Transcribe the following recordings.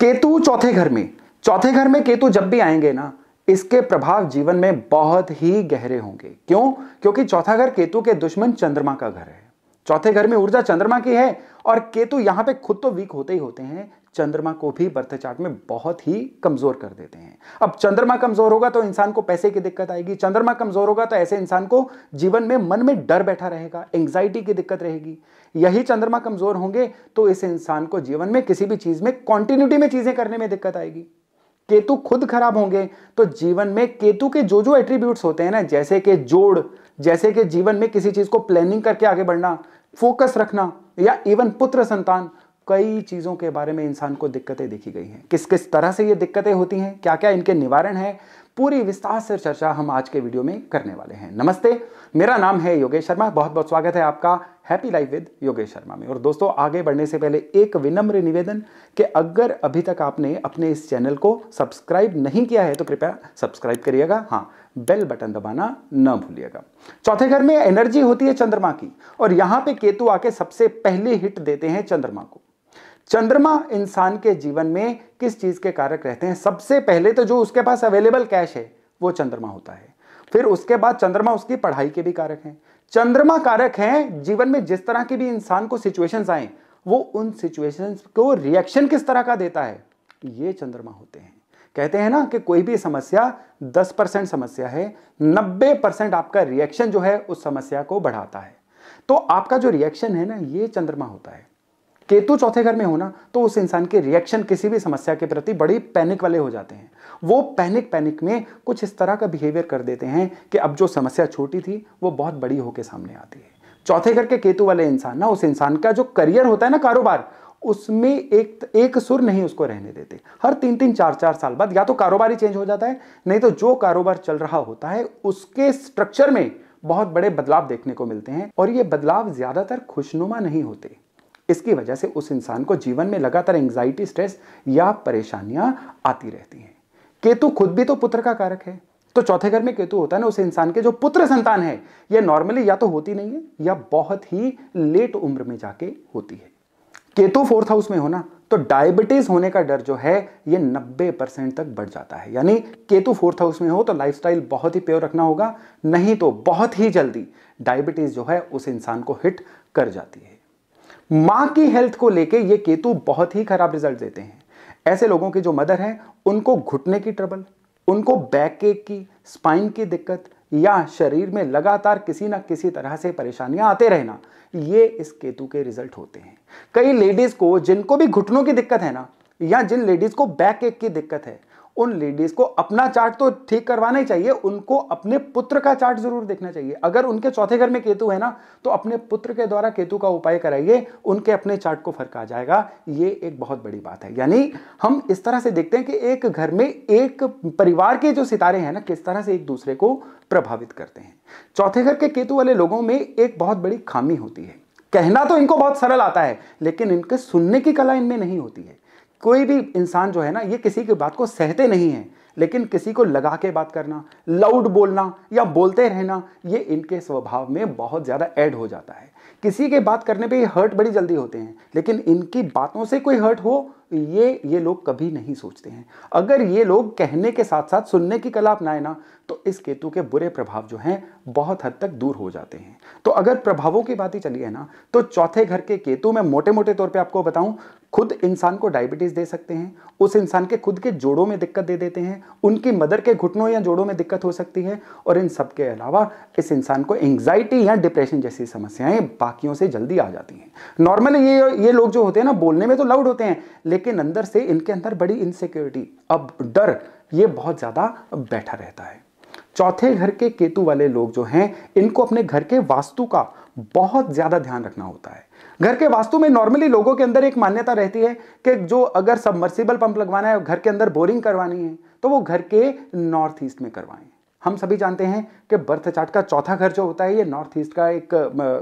केतु चौथे घर में चौथे घर में केतु जब भी आएंगे ना इसके प्रभाव जीवन में बहुत ही गहरे होंगे क्यों क्योंकि चौथा घर केतु के दुश्मन चंद्रमा का घर है चौथे घर में ऊर्जा चंद्रमा की है और केतु यहां पे खुद तो वीक होते ही होते हैं चंद्रमा को भी बर्थ चार्ट में बहुत ही कमजोर कर देते हैं अब चंद्रमा कमजोर होगा तो इंसान को पैसे की दिक्कत आएगी चंद्रमा कमजोर होगा तो ऐसे इंसान को जीवन में मन में डर बैठा रहेगा एंग्जाइटी की दिक्कत रहेगी यही चंद्रमा कमजोर होंगे तो इस इंसान को जीवन में किसी भी चीज में कॉन्टिन्यूटी में चीजें करने में दिक्कत आएगी केतु खुद खराब होंगे तो जीवन में केतु के जो जो एट्रीब्यूट्स होते हैं ना जैसे कि जोड़ जैसे कि जीवन में किसी चीज को प्लानिंग करके आगे बढ़ना फोकस रखना या इवन पुत्र संतान कई चीज़ों के बारे में इंसान को दिक्कतें देखी गई हैं किस किस तरह से ये दिक्कतें होती हैं क्या क्या इनके निवारण है पूरी विस्तार से चर्चा हम आज के वीडियो में करने वाले हैं नमस्ते मेरा नाम है योगेश शर्मा बहुत बहुत स्वागत है आपका happy life with Yogesh Sharma में और दोस्तों आगे बढ़ने से पहले एक विनम्र निवेदन कि अगर अभी तक आपने अपने इस चैनल को सब्सक्राइब नहीं किया है तो कृपया सब्सक्राइब करिएगा हाँ बेल बटन दबाना न भूलिएगा चौथे घर में एनर्जी होती है चंद्रमा की और यहाँ पे केतु आके सबसे पहले हिट देते हैं चंद्रमा को चंद्रमा इंसान के जीवन में किस चीज़ के कारक रहते हैं सबसे पहले तो जो उसके पास अवेलेबल कैश है वो चंद्रमा होता है फिर उसके बाद चंद्रमा उसकी पढ़ाई के भी कारक हैं चंद्रमा कारक हैं जीवन में जिस तरह की भी इंसान को सिचुएशंस आए वो उन सिचुएशंस को रिएक्शन किस तरह का देता है ये चंद्रमा होते हैं कहते हैं ना कि कोई भी समस्या 10 परसेंट समस्या है 90 परसेंट आपका रिएक्शन जो है उस समस्या को बढ़ाता है तो आपका जो रिएक्शन है ना ये चंद्रमा होता है केतु चौथे घर में हो ना तो उस इंसान के रिएक्शन किसी भी समस्या के प्रति बड़ी पैनिक वाले हो जाते हैं वो पैनिक पैनिक में कुछ इस तरह का बिहेवियर कर देते हैं कि अब जो समस्या छोटी थी वो बहुत बड़ी होकर सामने आती है चौथे घर के केतु वाले इंसान ना उस इंसान का जो करियर होता है ना कारोबार उसमें एक एक सुर नहीं उसको रहने देते हर तीन तीन चार चार साल बाद या तो कारोबार ही चेंज हो जाता है नहीं तो जो कारोबार चल रहा होता है उसके स्ट्रक्चर में बहुत बड़े बदलाव देखने को मिलते हैं और ये बदलाव ज़्यादातर खुशनुमा नहीं होते इसकी वजह से उस इंसान को जीवन में लगातार एंग्जाइटी स्ट्रेस या परेशानियां आती रहती हैं केतु खुद भी तो पुत्र का कारक है तो चौथे घर में केतु होता है ना उस इंसान के जो पुत्र संतान है यह नॉर्मली या तो होती नहीं है या बहुत ही लेट उम्र में जाके होती है केतु फोर्थ हाउस में होना तो डायबिटीज होने का डर जो है ये 90 परसेंट तक बढ़ जाता है यानी केतु फोर्थ हाउस में हो तो लाइफस्टाइल बहुत ही प्योर रखना होगा नहीं तो बहुत ही जल्दी डायबिटीज जो है उस इंसान को हिट कर जाती है मां की हेल्थ को लेके ये केतु बहुत ही खराब रिजल्ट देते हैं ऐसे लोगों के जो मदर हैं उनको घुटने की ट्रबल उनको बैक केक की स्पाइन की दिक्कत या शरीर में लगातार किसी ना किसी तरह से परेशानियां आते रहना ये इस केतु के रिजल्ट होते हैं कई लेडीज को जिनको भी घुटनों की दिक्कत है ना या जिन लेडीज को बैक एक की दिक्कत है उन लेडीज को अपना चार्ट तो ठीक करवाना ही चाहिए उनको अपने पुत्र का चार्ट जरूर देखना चाहिए अगर उनके चौथे घर में केतु है ना तो अपने पुत्र के द्वारा केतु का उपाय कराइए उनके अपने चार्ट को फर्क आ जाएगा ये एक बहुत बड़ी बात है यानी हम इस तरह से देखते हैं कि एक घर में एक परिवार के जो सितारे हैं ना किस तरह से एक दूसरे को प्रभावित करते हैं चौथे घर के केतु वाले लोगों में एक बहुत बड़ी खामी होती है कहना तो इनको बहुत सरल आता है लेकिन इनके सुनने की कला इनमें नहीं होती है कोई भी इंसान जो है ना ये किसी की बात को सहते नहीं है लेकिन किसी को लगा के बात करना लाउड बोलना या बोलते रहना ये इनके स्वभाव में बहुत ज़्यादा ऐड हो जाता है किसी के बात करने पे ये हर्ट बड़ी जल्दी होते हैं लेकिन इनकी बातों से कोई हर्ट हो ये ये लोग कभी नहीं सोचते हैं अगर ये लोग कहने के साथ साथ सुनने की कला अपनाए ना तो इस केतु के बुरे प्रभाव जो हैं बहुत हद तक दूर हो जाते हैं तो अगर प्रभावों की बात ही चली है ना तो चौथे घर के केतु में मोटे मोटे तौर पे आपको बताऊं खुद इंसान को डायबिटीज़ दे सकते हैं उस इंसान के खुद के जोड़ों में दिक्कत दे देते हैं उनकी मदर के घुटनों या जोड़ों में दिक्कत हो सकती है और इन सब के अलावा इस इंसान को एंग्जाइटी या डिप्रेशन जैसी समस्याएं बाकियों से जल्दी आ जाती हैं नॉर्मली ये ये लोग जो होते हैं ना बोलने में तो लाउड होते हैं लेकिन अंदर से इनके अंदर बड़ी इनसिक्योरिटी अब डर ये बहुत ज़्यादा बैठा रहता है चौथे घर के केतु वाले लोग जो हैं इनको अपने घर के वास्तु का बहुत ज़्यादा ध्यान रखना होता है घर के वास्तु में नॉर्मली लोगों के अंदर एक मान्यता रहती है कि जो अगर सबमर्सिबल पंप लगवाना है घर के अंदर बोरिंग करवानी है तो वो घर के नॉर्थ ईस्ट में करवाएं हम सभी जानते हैं कि बर्थ चार्ट का चौथा घर जो होता है ये नॉर्थ ईस्ट का एक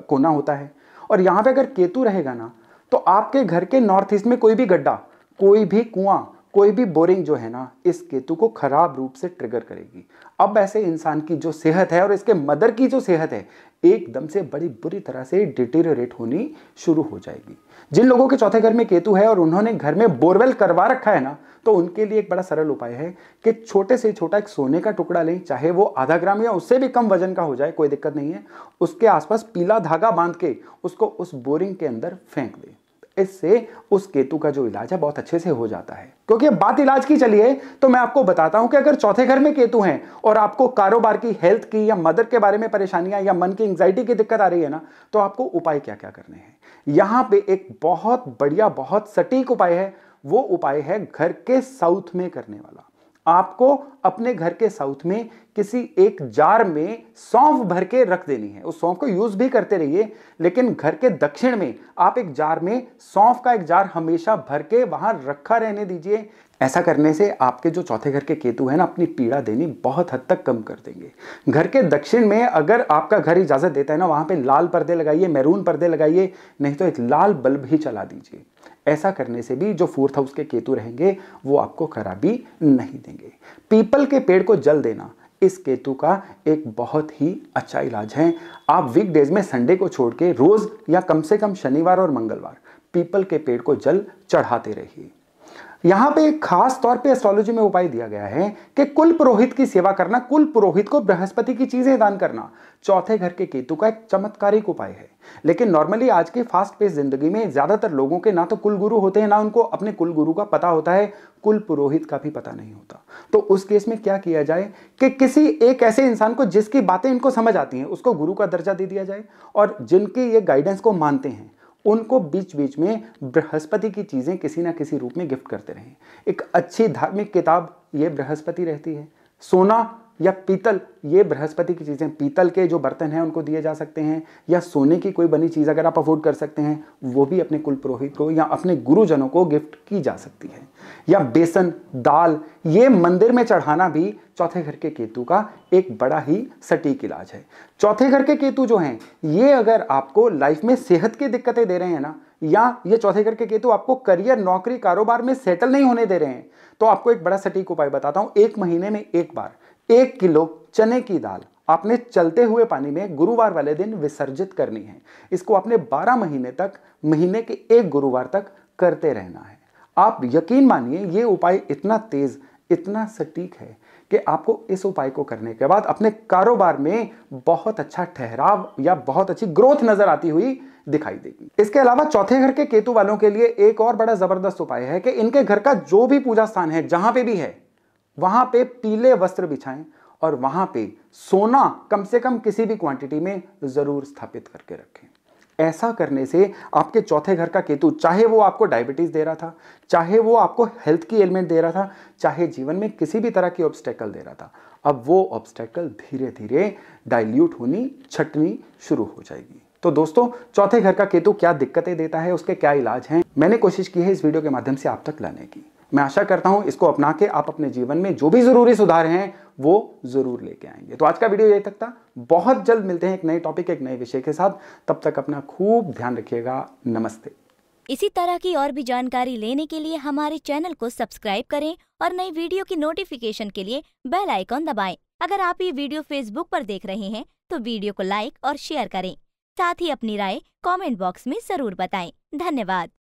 कोना होता है और यहाँ पे अगर केतु रहेगा ना तो आपके घर के नॉर्थ ईस्ट में कोई भी गड्ढा कोई भी कुआं कोई भी बोरिंग जो है ना इस केतु को खराब रूप से ट्रिगर करेगी अब ऐसे इंसान की जो सेहत है और इसके मदर की जो सेहत है एकदम से बड़ी बुरी तरह से डिटेरियोरेट होनी शुरू हो जाएगी जिन लोगों के चौथे घर में केतु है और उन्होंने घर में बोरवेल करवा रखा है ना तो उनके लिए एक बड़ा सरल उपाय है कि छोटे से छोटा एक सोने का टुकड़ा लें चाहे वो आधा ग्राम या उससे भी कम वजन का हो जाए कोई दिक्कत नहीं है उसके आसपास पीला धागा बांध के उसको उस बोरिंग के अंदर फेंक दें इससे उस केतु का जो इलाज है बहुत अच्छे से हो जाता है क्योंकि बात इलाज की चलिए तो मैं आपको बताता हूं कि अगर चौथे घर में केतु हैं और आपको कारोबार की हेल्थ की या मदर के बारे में परेशानियां या मन की एंग्जाइटी की दिक्कत आ रही है ना तो आपको उपाय क्या क्या करने हैं यहां पे एक बहुत बढ़िया बहुत सटीक उपाय है वो उपाय है घर के साउथ में करने वाला आपको अपने घर के साउथ में किसी एक जार में सौंफ भर के रख देनी है उस सौंफ को यूज भी करते रहिए लेकिन घर के दक्षिण में आप एक जार में सौंफ का एक जार हमेशा भर के वहां रखा रहने दीजिए ऐसा करने से आपके जो चौथे घर के केतु है ना अपनी पीड़ा देनी बहुत हद तक कम कर देंगे घर के दक्षिण में अगर आपका घर इजाजत देता है ना वहां पे लाल पर्दे लगाइए मैरून पर्दे लगाइए नहीं तो एक लाल बल्ब ही चला दीजिए ऐसा करने से भी जो फोर्थ हाउस के केतु रहेंगे वो आपको खराबी नहीं देंगे पीपल के पेड़ को जल देना इस केतु का एक बहुत ही अच्छा इलाज है आप वीकडेज में संडे को छोड़ के रोज़ या कम से कम शनिवार और मंगलवार पीपल के पेड़ को जल चढ़ाते रहिए यहां पे खास तौर पे एस्ट्रोलॉजी में उपाय दिया गया है कि कुल पुरोहित की सेवा करना कुल पुरोहित को बृहस्पति की चीजें दान करना चौथे घर के केतु का एक चमत्कारिक उपाय है लेकिन नॉर्मली आज की फास्ट पेस जिंदगी में ज्यादातर लोगों के ना तो कुल गुरु होते हैं ना उनको अपने कुल गुरु का पता होता है कुल पुरोहित का भी पता नहीं होता तो उस केस में क्या किया जाए कि किसी एक ऐसे इंसान को जिसकी बातें इनको समझ आती हैं उसको गुरु का दर्जा दे दिया जाए और जिनकी ये गाइडेंस को मानते हैं उनको बीच बीच में बृहस्पति की चीज़ें किसी ना किसी रूप में गिफ्ट करते रहें एक अच्छी धार्मिक किताब ये बृहस्पति रहती है सोना या पीतल ये बृहस्पति की चीज़ें पीतल के जो बर्तन हैं उनको दिए जा सकते हैं या सोने की कोई बनी चीज़ अगर आप अफोर्ड कर सकते हैं वो भी अपने कुल पुरोहित को या अपने गुरुजनों को गिफ्ट की जा सकती है या बेसन दाल ये मंदिर में चढ़ाना भी चौथे घर के केतु का एक बड़ा ही सटीक इलाज है चौथे घर के केतु जो हैं ये अगर आपको लाइफ में सेहत की दिक्कतें दे रहे हैं ना या ये चौथे घर के केतु आपको करियर नौकरी कारोबार में सेटल नहीं होने दे रहे हैं तो आपको एक बड़ा सटीक उपाय बताता हूँ एक महीने में एक बार एक किलो चने की दाल आपने चलते हुए पानी में गुरुवार वाले दिन विसर्जित करनी है इसको आपने 12 महीने तक महीने के एक गुरुवार तक करते रहना है आप यकीन मानिए ये उपाय इतना तेज इतना सटीक है कि आपको इस उपाय को करने के बाद अपने कारोबार में बहुत अच्छा ठहराव या बहुत अच्छी ग्रोथ नजर आती हुई दिखाई देगी इसके अलावा चौथे घर के केतु वालों के लिए एक और बड़ा जबरदस्त उपाय है कि इनके घर का जो भी पूजा स्थान है जहां पे भी है वहां पे पीले वस्त्र बिछाएं और वहां पे सोना कम से कम किसी भी क्वांटिटी में जरूर स्थापित करके रखें ऐसा करने से आपके चौथे घर का केतु चाहे वो आपको डायबिटीज दे रहा था चाहे वो आपको हेल्थ की एलिमेंट दे रहा था चाहे जीवन में किसी भी तरह की ऑब्स्टेकल दे रहा था अब वो ऑब्स्टेकल धीरे धीरे डाइल्यूट होनी छटनी शुरू हो जाएगी तो दोस्तों चौथे घर का केतु क्या दिक्कतें देता है उसके क्या इलाज हैं मैंने कोशिश की है इस वीडियो के माध्यम से आप तक लाने की मैं आशा करता हूं इसको अपना के आप अपने जीवन में जो भी ज़रूरी सुधार हैं वो ज़रूर लेके आएंगे तो आज का वीडियो यही तक था बहुत जल्द मिलते हैं एक नए टॉपिक एक नए विषय के साथ तब तक अपना खूब ध्यान रखिएगा नमस्ते इसी तरह की और भी जानकारी लेने के लिए हमारे चैनल को सब्सक्राइब करें और नई वीडियो की नोटिफिकेशन के लिए बेल आइकॉन दबाएं। अगर आप ये वीडियो फेसबुक पर देख रहे हैं तो वीडियो को लाइक और शेयर करें साथ ही अपनी राय कमेंट बॉक्स में जरूर बताएं। धन्यवाद